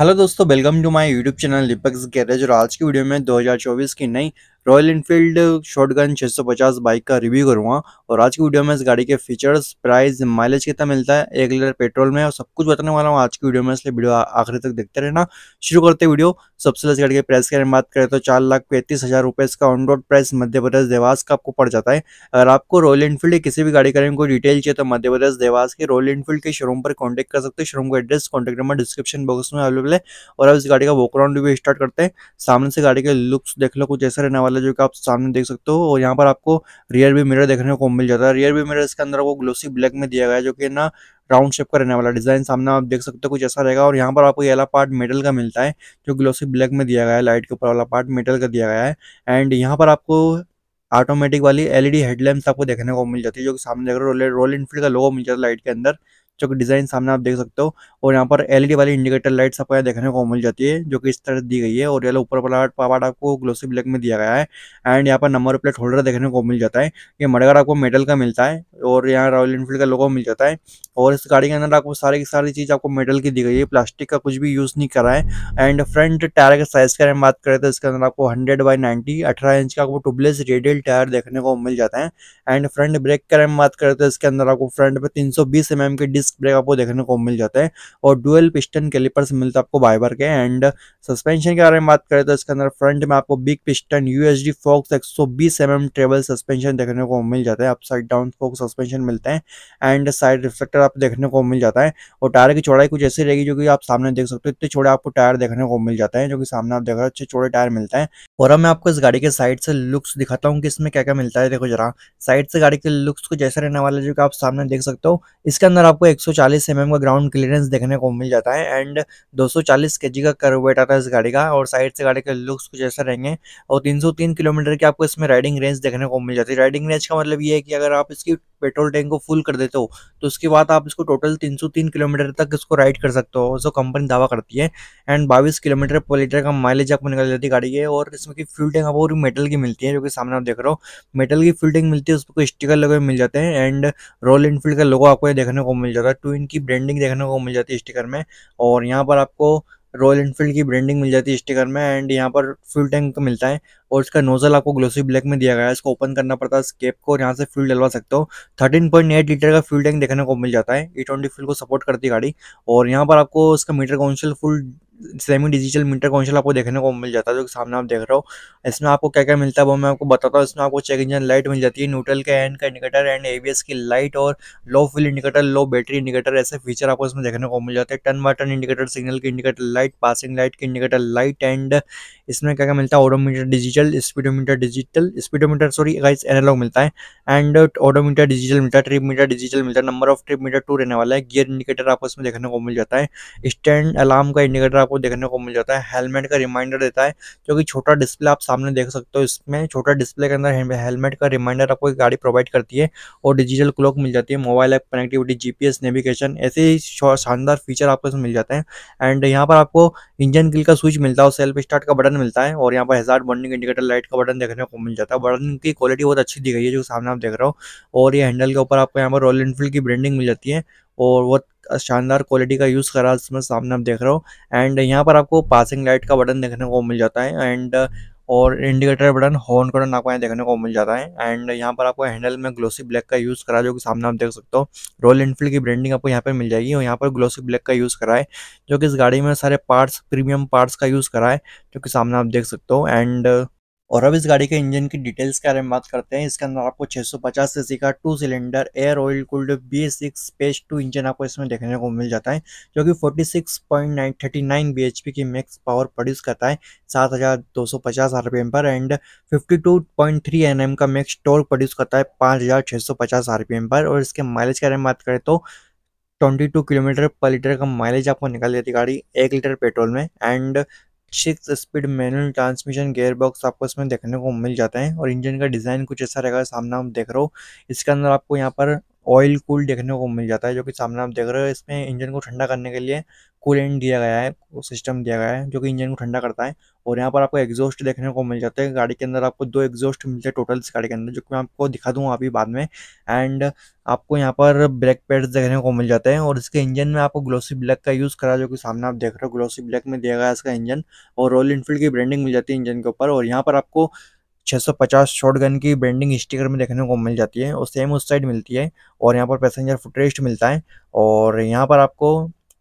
hello दोस्तों welcome to my YouTube channel लिपक्स garage और आज की वीडियो में 2024 की नई रॉयल इनफील्ड शॉटगन 650 बाइक का रिव्यू करूँगा और आज की वीडियो में इस गाड़ी के फीचर्स प्राइस माइलेज कितना मिलता है एक लीटर पेट्रोल में और सब कुछ बताने वाला हूँ आज की वीडियो में इसलिए वीडियो आखिर तक देखते रहना शुरू करते वीडियो सबसे इस गाड़ी के प्राइस की बात करें तो चार लाख पैंतीस हज़ार रुपये इसका on road price Madhya Pradesh Dewas का आपको पड़ जाता है अगर आपको रॉयल इनफील्ड किसी भी गाड़ी का कोई डिटेल चाहिए तो मध्य प्रदेश देवास के रॉयल इनफील्ड के शोरूम पर कॉन्टेक्ट कर सकते हैं शोरूम का address contact number description box में अवेलेबल है और अब इस गाड़ी का वॉकराउंड भी स्टार्ट करते हैं सामने से गाड़ी के लुक्स देख लो कुछ ऐसा रहने वाला वाला जो कि आप सामने देख सकते हो और यहाँ पर आपको रियर व्यू मिरर देखने को मिल जाता है रियर व्यू मिरर इसके अंदर वो ग्लोसी ब्लैक में दिया गया है जो कि ना राउंड शेप का रहने वाला डिजाइन सामने आप देख सकते हो कुछ ऐसा रहेगा और यहाँ पर आपको ये वाला पार्ट मेटल का मिलता है जो ग्लोसी ब्लैक में दिया गया है लाइट के ऊपर वाला पार्ट मेटल का दिया गया है एंड यहाँ पर आपको ऑटोमेटिक वाली एलईडी हेडलैम्प्स आपको देखने को मिल जाती है जो कि सामने देख रहे हो रोल इनफील्ड का लोगो मिल जाता है लाइट के अंदर जो कि डिज़ाइन सामने आप देख सकते हो और यहाँ पर एलईडी वाली इंडिकेटर लाइट्स आपको यहाँ देखने को मिल जाती है जो कि इस तरह दी गई है और ये ऊपर वाला पार्ट आपको ग्लोसी ब्लैक में दिया गया है एंड यहाँ पर नंबर प्लेट होल्डर देखने को मिल जाता है ये मडगार आपको मेटल का मिलता है और यहाँ रॉयल इनफील्ड का लोगो मिल जाता है और इस गाड़ी के अंदर आपको सारी की सारी चीज़ आपको मेटल की दी गई है प्लास्टिक का कुछ भी यूज़ नहीं करा है एंड फ्रंट टायर के साइज़ की हम बात करें तो इसके अंदर आपको हंड्रेड बाई नाइन्टी अठारह इंच का आपको ट्यूबलेस रेडियल टायर देखने को मिल जाता है एंड फ्रंट ब्रेक के हम बात करें तो इसके अंदर आपको फ्रंट पर तीन सौ बीस एम एम के डिस्क डिस्क ब्रेक आपको देखने को मिल जाता है और डुअल पिस्टन कैलिपर्स मिलते हैं आपको बाइबर के एंड सस्पेंशन के बारे में बात करें तो इसके अंदर फ्रंट में आपको big piston USD forks 120 MM travel suspension देखने को मिल जाता है अपसाइड डाउन फोक्स सस्पेंशन मिलते हैं एंड साइड रिफ्लेक्टर आपको देखने को मिल जाता है और टायर की चौड़ाई कुछ ऐसी रहेगी जो कि आप सामने देख सकते हो इतने छोटे आपको टायर देखने को मिल जाता है जो कि सामने आप देख रहे हो अच्छे छोटे टायर मिलते हैं और अब मैं आपको इस गाड़ी के साइड से लुक्स दिखाता हूँ कि इसमें क्या क्या मिलता है देखो जरा साइड से गाड़ी के लुक्स को जैसा रहने वाला है जो कि आप सामने देख सकते हो इसके अंदर आपको एक 140 mm का ग्राउंड क्लियरेंस देखने को मिल जाता है एंड 240 सौ का कर वेट आता है इस गाड़ी का और साइड से गाड़ी के लुक्स कुछ ऐसा रहेंगे और 303 किलोमीटर की आपको इसमें राइडिंग रेंज देखने को मिल जाती है राइडिंग रेंज का मतलब ये है कि अगर आप इसकी पेट्रोल टैंक को फुल कर देते हो तो उसके बाद आप इसको टोटल 303 किलोमीटर तक इसको राइड कर सकते हो जो कंपनी दावा करती है एंड बाईस किलोमीटर पर लीटर का माइलेज आपको निकल जाती गाड़ी है और इसमें की फ्यूल टैंक आपको मेटल की मिलती है जो कि सामने आप देख रहे हो मेटल की फ्यूल टैंक मिलती है उस पर कोई स्टिकर लगे हुए मिल जाते हैं एंड रॉयल इनफील्ड का लोगो आपको देखने को मिल जाता है टू इनकी ब्रांडिंग देखने को मिल जाती है स्टिकर में और यहाँ पर आपको रॉयल इनफील्ड की ब्रांडिंग मिल जाती है स्टिकर में एंड यहाँ पर फ्यूल टैंक मिलता है और इसका नोजल आपको ग्लोसी ब्लैक में दिया गया है इसको ओपन करना पड़ता है स्केप को और यहाँ से फ्यूल डलवा सकते हो थर्टीन पॉइंट एट लीटर का फ्यूल टैंक देखने को मिल जाता है ई ट्वेंटी फ्यूल को सपोर्ट करती गाड़ी और यहाँ पर आपको इसका meter console full semi digital meter console आपको देखने को मिल जाता है जो सामने आप देख रहे हो इसमें आपको क्या क्या मिलता है वो मैं आपको बताता हूँ इसमें आपको चेक इंजन लाइट मिल जाती है न्यूट्रल के एंड का इंडिकेटर एंड ए की लाइट और low fuel indicator low battery indicator ऐसे फीचर आपको इसमें देखने को मिल जाते हैं turn by turn indicator signal की इंडिकेटर लाइट पासिंग लाइट की इंडिकेटर लाइट एंड इसमें क्या क्या मिलता है odometer digital speedometer digital speedometer sorry guys analog मिलता है एंड ऑडोमीटर डिजिटल मिलता है ट्रिप मीटर डिजिटल मिलता है number of trip meter two रहने वाला है गियर इंडिकेटर आपको इसमें देखने को मिल जाता है स्टैंड अलार्म का इंडिकेटर आपको देखने को मिल जाता है हेलमेट का रिमाइंडर देता है जो कि छोटा डिस्प्ले आप सामने देख सकते हो इसमें छोटा डिस्प्ले के अंदर हेलमेट का रिमाइंडर आपको गाड़ी प्रोवाइड करती है और डिजिटल क्लॉक मिल जाती है mobile app connectivity GPS navigation ऐसे ही शानदार फीचर आपको इसमें मिल जाते हैं एंड यहाँ पर आपको इंजन किल का स्विच मिलता है सेल्फ स्टार्ट का बटन मिलता है और यहाँ पर हजार बर्निंग इंडिकेटर लाइट का बटन देखने को मिल जाता है बटन की क्वालिटी बहुत अच्छी दी गई है जो सामने आप देख रहे हो और ये हैंडल के ऊपर आपको यहाँ पर रॉयल इनफील्ड की ब्रांडिंग मिल जाती है और बहुत शानदार क्वालिटी का यूज़ करा इसमें सामने आप देख रहे हो एंड यहाँ पर आपको पासिंग लाइट का बटन देखने को मिल जाता है एंड और इंडिकेटर बटन हॉर्न का बटन आपको यहाँ देखने को मिल जाता है एंड यहाँ पर आपको हैंडल में ग्लोसी ब्लैक का यूज़ करा जो कि सामने आप देख सकते हो रॉयल इनफील्ड की ब्रांडिंग आपको यहाँ पर मिल जाएगी और यहाँ पर ग्लोसी ब्लैक का यूज़ करा है जो कि इस गाड़ी में सारे पार्ट्स प्रीमियम पार्ट्स का यूज़ करा है जो कि सामने आप देख सकते हो एंड और अब इस गाड़ी के इंजन की डिटेल्स के बारे में बात करते हैं इसके अंदर आपको 650 सीसी का two cylinder air oil cooled B six phase two engine आपको इसमें देखने को मिल जाता है जो कि 46.939 bhp की मैक्स पावर प्रोड्यूस करता है 7250 आरपीएम पर एंड 52.3 nm का मैक्स टॉर्क प्रोड्यूस करता है पाँच आरपीएम पर और इसके माइलेज के बारे में बात करें तो 22 किलोमीटर पर लीटर का माइलेज आपको निकाल देती गाड़ी एक लीटर पेट्रोल में and six speed manual transmission gear box आपको इसमें देखने को मिल जाता है और इंजन का डिज़ाइन कुछ ऐसा रहेगा सामने आप देख रहे हो इसके अंदर आपको यहाँ पर ऑयल कूल देखने को मिल जाता है जो कि सामने आप देख रहे हो इसमें इंजन को ठंडा करने के लिए कूलेंट दिया गया है सिस्टम दिया गया है जो कि इंजन को ठंडा करता है और यहाँ पर आपको एग्जॉस्ट देखने को मिल जाता है गाड़ी के अंदर आपको दो एग्जॉस्ट मिलते हैं टोटल इस गाड़ी के अंदर जो कि मैं आपको दिखा दूँगा अभी बाद में एंड आपको यहाँ पर ब्लैक पैड्स देखने को मिल जाते हैं और इसके इंजन में आपको ग्लोसी ब्लैक का यूज़ करा जो कि सामने आप देख रहे हो ग्लोसी ब्लैक में दिया गया इसका इंजन और रॉयल इनफील्ड की ब्रांडिंग मिल जाती है इंजन के ऊपर और यहाँ पर आपको 650 शॉटगन की ब्रांडिंग स्टिकर में देखने को मिल जाती है और सेम उस साइड मिलती है और यहाँ पर पैसेंजर फुटरेस्ट मिलता है और यहाँ पर आपको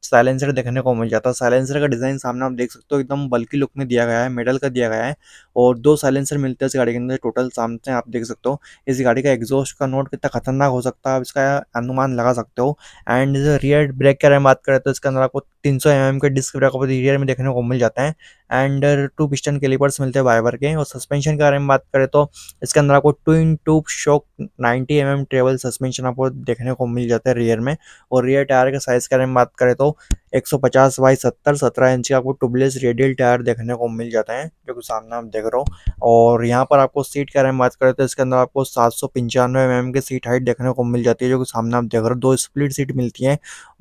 साइलेंसर देखने को मिल जाता है साइलेंसर का डिज़ाइन सामने आप देख सकते हो एकदम बल्कि लुक में दिया गया है मेडल का दिया गया है और दो साइलेंसर मिलते हैं इस गाड़ी के अंदर टोटल सामने आप देख सकते हो इस गाड़ी का एग्जॉस्ट का नोट कितना खतरनाक हो सकता है आप इसका अनुमान लगा सकते हो एंड रियर ब्रेक के बारे में बात करें तो इसके अंदर आपको तीन सौ एम के डिस्क ब्रेक रियर में देखने को मिल जाता है एंड टू पिस्टन कैलिपर्स मिलते हैं वाइवर के और सस्पेंशन के बारे में बात करें तो इसके अंदर आपको twin tube shock 90 m m travel suspension आपको देखने को मिल जाता है रियर में और रियर टायर के साइज़ के बारे में बात करें तो एक सौ पचास बाई सत्तर सत्रह इंच का आपको टुबलेस रेडियल टायर देखने को मिल जाता है जो कि सामने आप देख रहे हो और यहाँ पर आपको सीट के बारे में बात करें तो इसके अंदर आपको सात सौ पंचानवे एम की सीट हाइट देखने को मिल जाती है जो कि सामने आप देख रहे हो दो स्प्लिट सीट मिलती है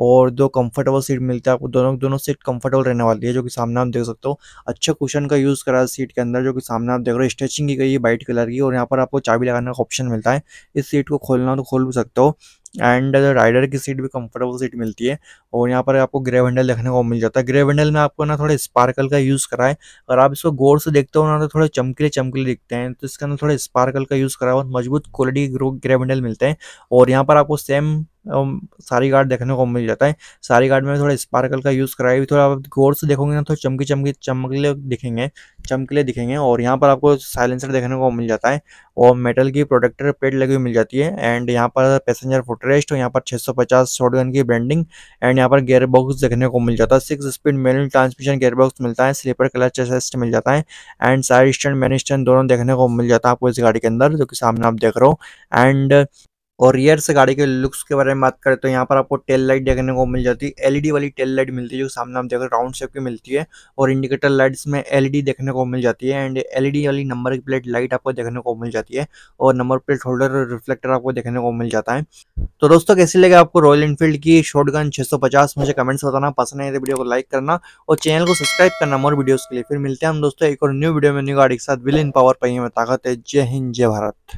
और दो कंफर्टेबल सीट मिलती है आपको दोनों दोनों सीट कम्फर्टेबल रहने वाली है जो कि सामने आप देख सकते हो अच्छे क्वेश्चन का यूज़ करा है सीट के अंदर जो कि सामने आप देख रहे हो स्ट्रेचिंग की गई है वाइट कलर की और यहाँ पर आपको चाबी लगाने का ऑप्शन मिलता है इस सीट को खोलना तो खोल भी सकते हो एंड राइडर की सीट भी कंफर्टेबल सीट मिलती है और यहाँ पर आपको ग्रे वंडल देखने को मिल जाता है ग्रे वंडल में आपको ना थोड़ा स्पार्कल का यूज़ करा है अगर आप इसको गौर से देखते हो ना तो थोड़े चमकीले चमकीले दिखते हैं तो इसके अंदर थोड़ा स्पार्कल का यूज़ करा है बहुत मजबूत क्वालिटी ग्रे वंडल मिलते हैं और यहाँ पर आपको सेम और सारी गार्ड देखने को मिल जाता है सारी गार्ड में थोड़ा स्पार्कल का यूज़ कराया भी थोड़ा आप गोर से देखोगे ना तो चमकी चमकी चमकले दिखेंगे चमकले दिखेंगे और यहाँ पर आपको साइलेंसर देखने को मिल जाता है और मेटल की प्रोटेक्टर प्लेट लगी हुई मिल जाती है एंड यहाँ पर पैसेंजर फुटरेस्ट यहाँ पर छः सौ की ब्रांडिंग एंड यहाँ पर गेयर बॉक्स देखने को मिल जाता है six speed main transmission gear box मिलता है स्लीपर क्लच असिस्ट मिल जाता है and side stand main stand दोनों देखने को मिल जाता है आपको इस गाड़ी के अंदर जो कि सामने आप देख रहे हो एंड और रियर से गाड़ी के लुक्स के बारे में बात करें तो यहाँ पर आपको टेल लाइट देखने को मिल जाती है एलईडी e वाली टेल लाइट मिलती है जो सामने आप देख रहे राउंड शेप की मिलती है और इंडिकेटर लाइट्स में एलईडी e देखने को मिल जाती है एंड एलईडी e वाली नंबर की प्लेट लाइट आपको देखने को मिल जाती है और नंबर प्लेट होल्डर रिफ्लेक्टर आपको देखने को मिल जाता है तो दोस्तों कैसे लगे आपको रॉयल इनफील्ड की शॉर्ट गन मुझे कमेंट्स बताना पसंद है वीडियो तो को लाइक करना और चैनल को सब्सक्राइब करना मोर वीडियोज़ के लिए फिर मिलते हैं हम दोस्तों एक और न्यू वीडियो में न्यू गाड़ी के साथ विल इन पावर पहिए में ताकत है जय हिंद जय भारत